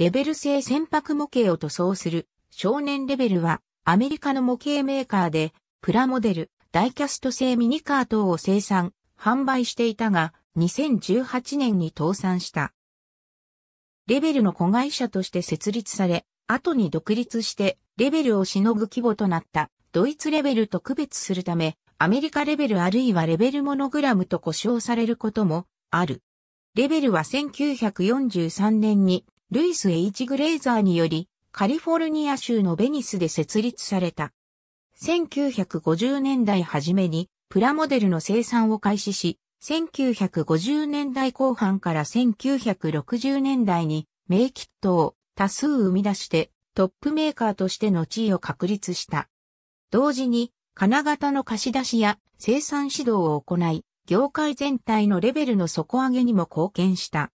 レベル製船舶模型を塗装する少年レベルはアメリカの模型メーカーでプラモデル、ダイキャスト製ミニカー等を生産、販売していたが2018年に倒産した。レベルの子会社として設立され、後に独立してレベルをしのぐ規模となったドイツレベルと区別するため、アメリカレベルあるいはレベルモノグラムと呼称されることもある。レベルは1943年にルイス・エイチ・グレイザーにより、カリフォルニア州のベニスで設立された。1950年代初めにプラモデルの生産を開始し、1950年代後半から1960年代に名キットを多数生み出してトップメーカーとしての地位を確立した。同時に金型の貸し出しや生産指導を行い、業界全体のレベルの底上げにも貢献した。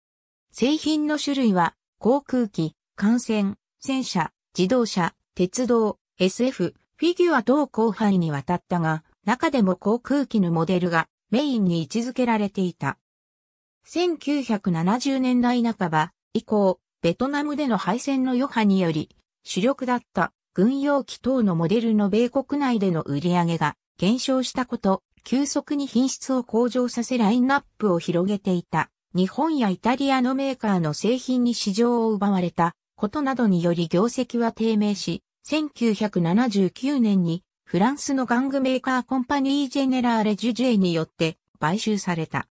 製品の種類は航空機、艦船、戦車、自動車、鉄道、SF、フィギュア等広範囲にわたったが、中でも航空機のモデルがメインに位置づけられていた。1970年代半ば以降、ベトナムでの敗戦の余波により、主力だった軍用機等のモデルの米国内での売り上げが減少したこと、急速に品質を向上させラインナップを広げていた。日本やイタリアのメーカーの製品に市場を奪われたことなどにより業績は低迷し、1979年にフランスの玩具メーカーコンパニージェネラーレ・ジュジェイによって買収された。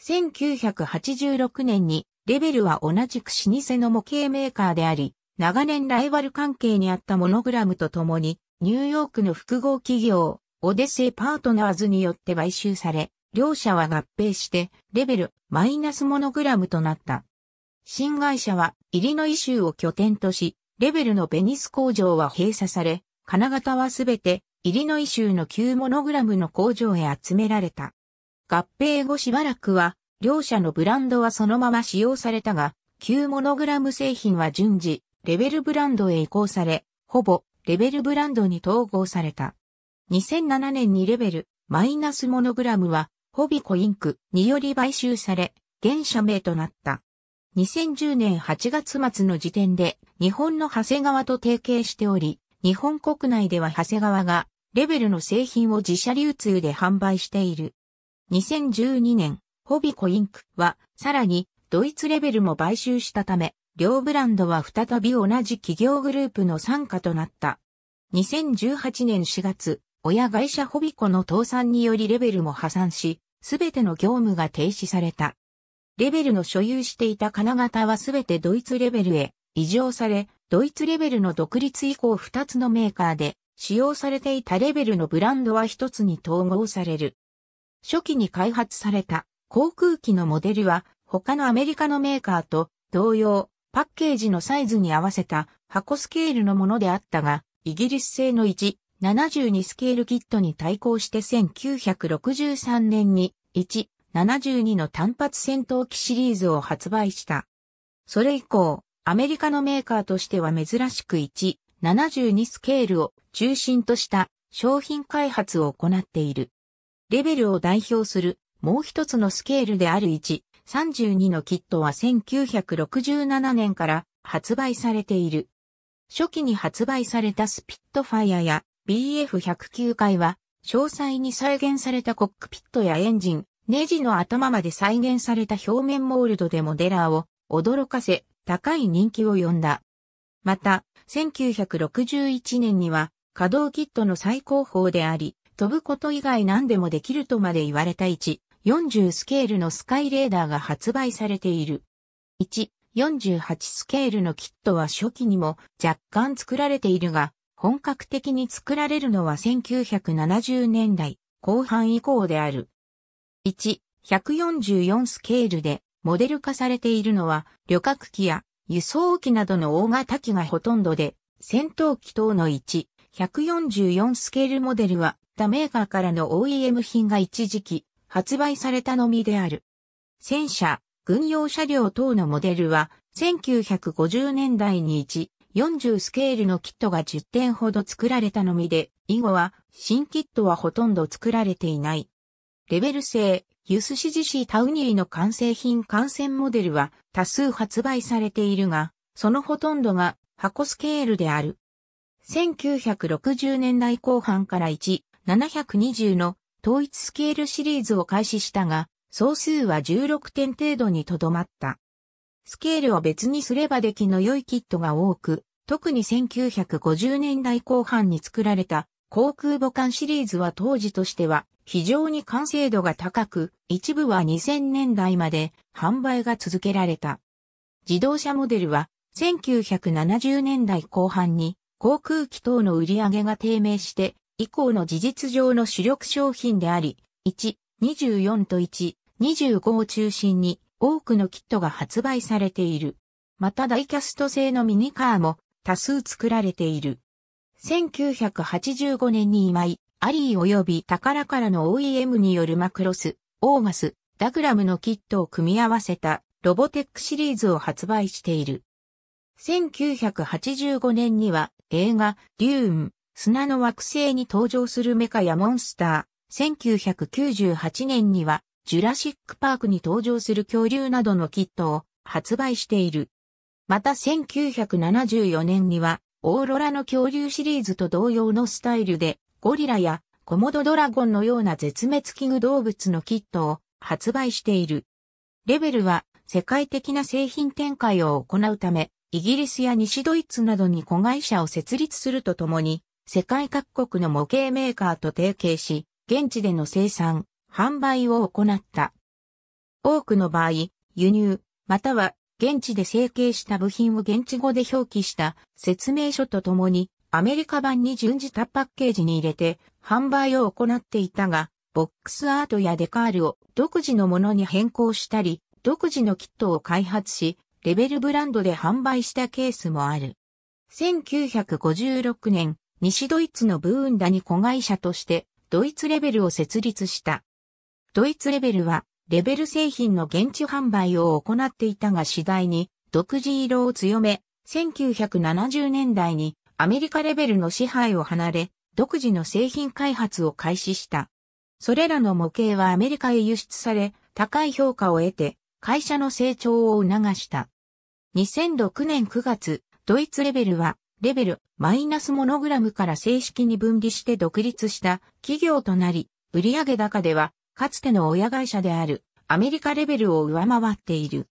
1986年にレベルは同じく老舗の模型メーカーであり、長年ライバル関係にあったモノグラムとともに、ニューヨークの複合企業、オデッセイパートナーズによって買収され、両社は合併して、レベルマイナスモノグラムとなった。新会社は、イリノイ州を拠点とし、レベルのベニス工場は閉鎖され、金型はすべて、イリノイ州の旧モノグラムの工場へ集められた。合併後しばらくは、両社のブランドはそのまま使用されたが、旧モノグラム製品は順次、レベルブランドへ移行され、ほぼ、レベルブランドに統合された。2007年にレベル、マイナスモノグラムは、ホビコインクにより買収され、現社名となった。2010年8月末の時点で日本の長谷川と提携しており、日本国内では長谷川がレベルの製品を自社流通で販売している。2012年、ホビコインクはさらにドイツレベルも買収したため、両ブランドは再び同じ企業グループの傘下となった。2018年4月、親会社ホビコの倒産によりレベルも破産し、すべての業務が停止された。レベルの所有していた金型はすべてドイツレベルへ移譲され、ドイツレベルの独立以降2つのメーカーで使用されていたレベルのブランドは1つに統合される。初期に開発された航空機のモデルは他のアメリカのメーカーと同様パッケージのサイズに合わせた箱スケールのものであったが、イギリス製の1 72スケールキットに対抗して1963年に172の単発戦闘機シリーズを発売した。それ以降、アメリカのメーカーとしては珍しく172スケールを中心とした商品開発を行っている。レベルを代表するもう一つのスケールである132のキットは1967年から発売されている。初期に発売されたスピットファイアや BF109 回は、詳細に再現されたコックピットやエンジン、ネジの頭まで再現された表面モールドでモデラーを驚かせ、高い人気を呼んだ。また、1961年には、稼働キットの最高峰であり、飛ぶこと以外何でもできるとまで言われた1、40スケールのスカイレーダーが発売されている。1、48スケールのキットは初期にも若干作られているが、本格的に作られるのは1970年代後半以降である。1、144スケールでモデル化されているのは旅客機や輸送機などの大型機がほとんどで、戦闘機等の1、144スケールモデルは他メーカーからの OEM 品が一時期発売されたのみである。戦車、軍用車両等のモデルは1950年代に1、40スケールのキットが10点ほど作られたのみで、以後は新キットはほとんど作られていない。レベル性ユスシジシータウニーの完成品完成モデルは多数発売されているが、そのほとんどが箱スケールである。1960年代後半から1、720の統一スケールシリーズを開始したが、総数は16点程度にとどまった。スケールを別にすれば出来の良いキットが多く、特に1950年代後半に作られた航空母艦シリーズは当時としては非常に完成度が高く、一部は2000年代まで販売が続けられた。自動車モデルは1970年代後半に航空機等の売り上げが低迷して以降の事実上の主力商品であり、1、24と1、25を中心に多くのキットが発売されている。またダイキャスト製のミニカーも多数作られている。1985年に今井、アリー及び宝からの OEM によるマクロス、オーガス、ダグラムのキットを組み合わせたロボテックシリーズを発売している。1985年には映画デューン、砂の惑星に登場するメカやモンスター。1998年にはジュラシックパークに登場する恐竜などのキットを発売している。また1974年には、オーロラの恐竜シリーズと同様のスタイルで、ゴリラやコモドドラゴンのような絶滅危惧動物のキットを発売している。レベルは世界的な製品展開を行うため、イギリスや西ドイツなどに子会社を設立するとともに、世界各国の模型メーカーと提携し、現地での生産、販売を行った。多くの場合、輸入、または現地で成形した部品を現地語で表記した説明書とともにアメリカ版に次じたパッケージに入れて販売を行っていたが、ボックスアートやデカールを独自のものに変更したり、独自のキットを開発し、レベルブランドで販売したケースもある。1956年、西ドイツのブーンダに子会社として、ドイツレベルを設立した。ドイツレベルは、レベル製品の現地販売を行っていたが次第に、独自色を強め、1970年代にアメリカレベルの支配を離れ、独自の製品開発を開始した。それらの模型はアメリカへ輸出され、高い評価を得て、会社の成長を促した。2006年9月、ドイツレベルは、レベルマイナスモノグラムから正式に分離して独立した企業となり、売上高ではかつての親会社であるアメリカレベルを上回っている。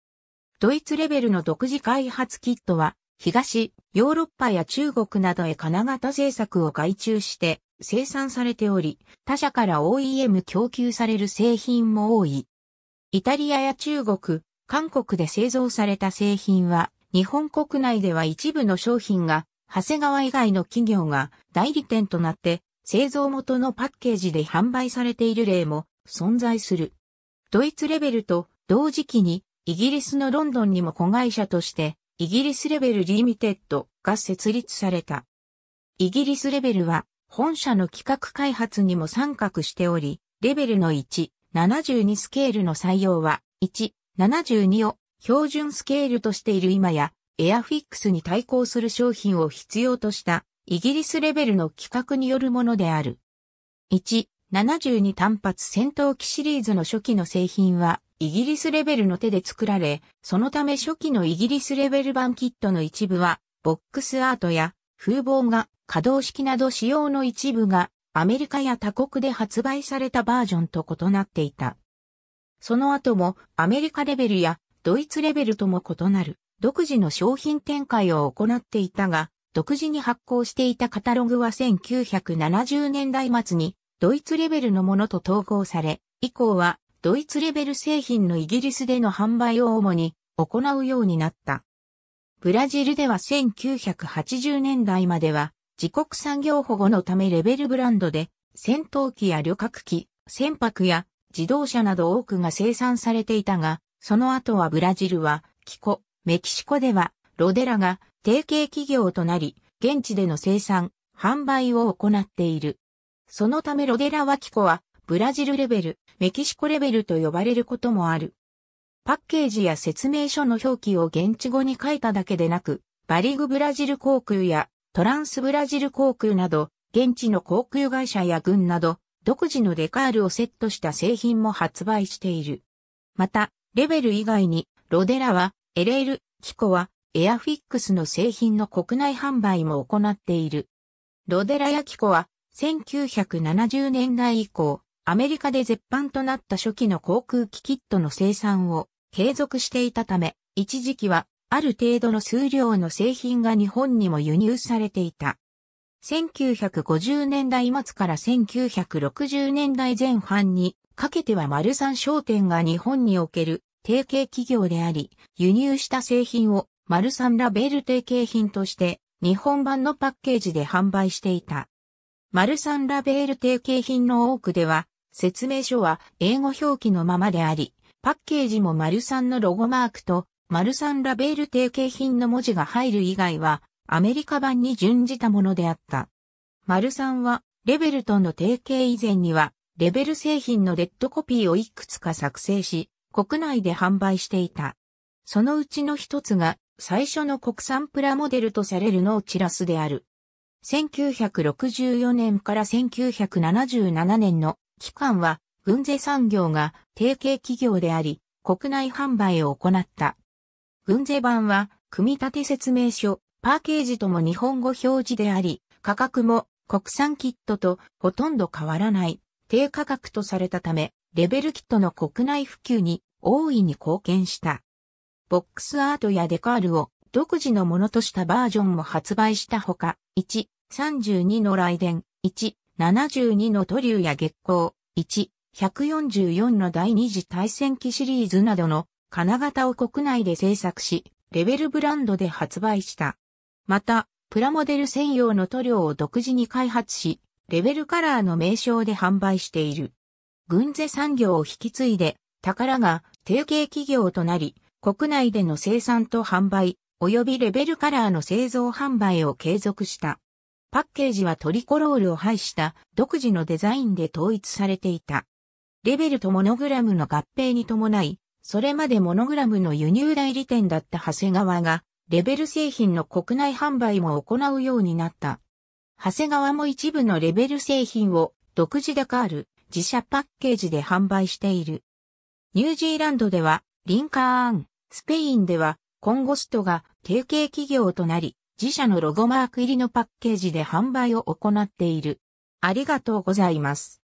ドイツレベルの独自開発キットは、東、ヨーロッパや中国などへ金型製作を外注して生産されており、他社から OEM 供給される製品も多い。イタリアや中国、韓国で製造された製品は、日本国内では一部の商品が、長谷川以外の企業が代理店となって、製造元のパッケージで販売されている例も存在する。ドイツレベルと同時期にイギリスのロンドンにも子会社としてイギリスレベルリミテッドが設立された。イギリスレベルは本社の企画開発にも参画しており、レベルの1、72スケールの採用は1、72を標準スケールとしている今や、エアフィックスに対抗する商品を必要としたイギリスレベルの企画によるものである。1、72単発戦闘機シリーズの初期の製品は、イギリスレベルの手で作られ、そのため初期のイギリスレベル版キットの一部は、ボックスアートや風貌が可動式など仕様の一部がアメリカや他国で発売されたバージョンと異なっていた。その後もアメリカレベルやドイツレベルとも異なる独自の商品展開を行っていたが、独自に発行していたカタログは1970年代末にドイツレベルのものと統合され、以降はドイツレベル製品のイギリスでの販売を主に行うようになった。ブラジルでは1980年代までは自国産業保護のためレベルブランドで戦闘機や旅客機、船舶や自動車など多くが生産されていたが、その後はブラジルは、キコ、メキシコでは、ロデラが提携企業となり、現地での生産、販売を行っている。そのためロデラワキコは、ブラジルレベル、メキシコレベルと呼ばれることもある。パッケージや説明書の表記を現地語に書いただけでなく、バリグブラジル航空やトランスブラジル航空など、現地の航空会社や軍など、独自のデカールをセットした製品も発売している。また、レベル以外に、ロデラは、エレール、キコは、エアフィックスの製品の国内販売も行っている。ロデラやキコは、1970年代以降、アメリカで絶版となった初期の航空機キットの生産を継続していたため、一時期はある程度の数量の製品が日本にも輸入されていた。1950年代末から1960年代前半にかけては丸三商店が日本における提携企業であり、輸入した製品を丸三ラベル提携品として日本版のパッケージで販売していた。マルサンラベール定型品の多くでは、説明書は英語表記のままであり、パッケージもマルサンのロゴマークと、マルサンラベール定型品の文字が入る以外は、アメリカ版に準じたものであった。マルサンは、レベルとの提携以前には、レベル製品のレッドコピーをいくつか作成し、国内で販売していた。そのうちの一つが、最初の国産プラモデルとされるノーチラスである。1964年から1977年の期間は、軍勢産業が提携企業であり、国内販売を行った。軍勢版は、組み立て説明書、パーケージとも日本語表示であり、価格も国産キットとほとんど変わらない低価格とされたため、レベルキットの国内普及に大いに貢献した。ボックスアートやデカールを独自のものとしたバージョンも発売したほか、1、32の雷電、1、72の塗流や月光、1、144の第二次大戦期。シリーズなどの金型を国内で製作し、レベルブランドで発売した。また、プラモデル専用の塗料を独自に開発し、レベルカラーの名称で販売している。軍勢産業を引き継いで、宝が提携企業となり、国内での生産と販売、及びレベルカラーの製造販売を継続した。パッケージはトリコロールを配した独自のデザインで統一されていた。レベルとモノグラムの合併に伴い、それまでモノグラムの輸入代理店だった長谷川が、レベル製品の国内販売も行うようになった。長谷川も一部のレベル製品を独自でカール自社パッケージで販売している。ニュージーランドではリンカーン、スペインではコンゴストが提携企業となり、自社のロゴマーク入りのパッケージで販売を行っている。ありがとうございます。